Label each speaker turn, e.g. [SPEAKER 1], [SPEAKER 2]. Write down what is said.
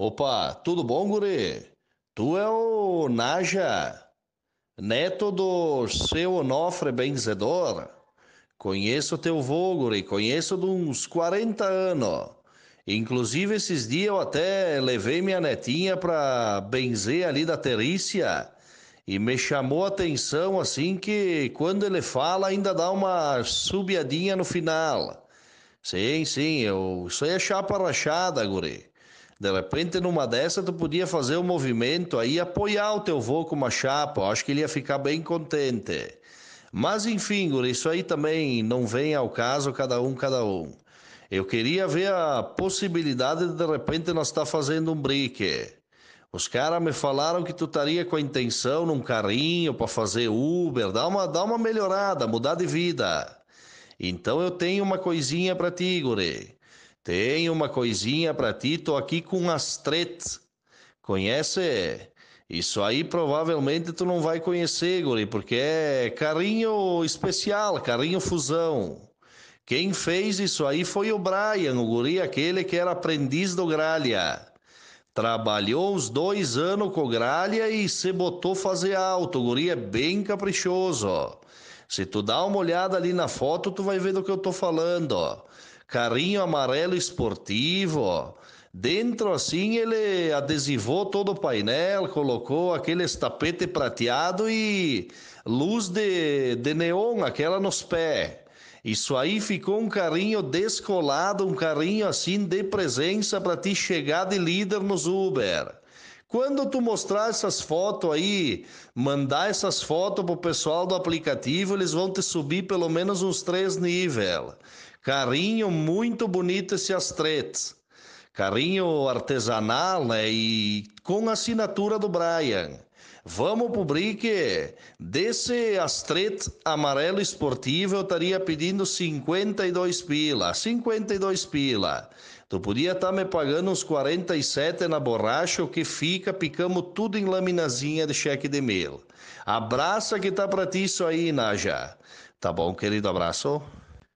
[SPEAKER 1] Opa, tudo bom, guri? Tu é o Naja, neto do seu Onofre Benzedor? Conheço teu vô, guri, conheço de uns 40 anos. Inclusive, esses dias eu até levei minha netinha para benzer ali da Terícia e me chamou a atenção assim que quando ele fala ainda dá uma subiadinha no final. Sim, sim, eu... isso aí é chapa rachada, guri. De repente, numa dessa, tu podia fazer um movimento aí, apoiar o teu vô com uma chapa. Eu acho que ele ia ficar bem contente. Mas, enfim, guri, isso aí também não vem ao caso, cada um, cada um. Eu queria ver a possibilidade de, de repente, nós estar tá fazendo um brique. Os caras me falaram que tu estaria com a intenção num carrinho para fazer Uber, dar uma, dar uma melhorada, mudar de vida. Então eu tenho uma coisinha para ti, guri. Tem uma coisinha para ti, tô aqui com Astret. Conhece? Isso aí provavelmente tu não vai conhecer, guri, porque é carrinho especial, carrinho fusão. Quem fez isso aí foi o Brian, o guri aquele que era aprendiz do Gralha. Trabalhou uns dois anos com o Gralha e se botou fazer alto. O guri é bem caprichoso, ó. Se tu dá uma olhada ali na foto, tu vai ver do que eu tô falando, ó carrinho amarelo esportivo. Dentro assim ele adesivou todo o painel, colocou aqueles tapete prateado e luz de, de neon, aquela nos pés. Isso aí ficou um carrinho descolado, um carrinho assim de presença para ti chegar de líder nos Uber. Quando tu mostrar essas fotos aí, mandar essas fotos pro pessoal do aplicativo, eles vão te subir pelo menos uns três níveis. Carinho muito bonito esse Astretes carrinho artesanal, né? E com assinatura do Brian. Vamos pro brique. Desse Astret amarelo esportivo, eu estaria pedindo 52 pila. 52 pila. Tu podia estar tá me pagando uns 47 na borracha, o que fica, picamos tudo em laminazinha de cheque de mil. Abraça que tá pra ti isso aí, Naja. Tá bom, querido? Abraço.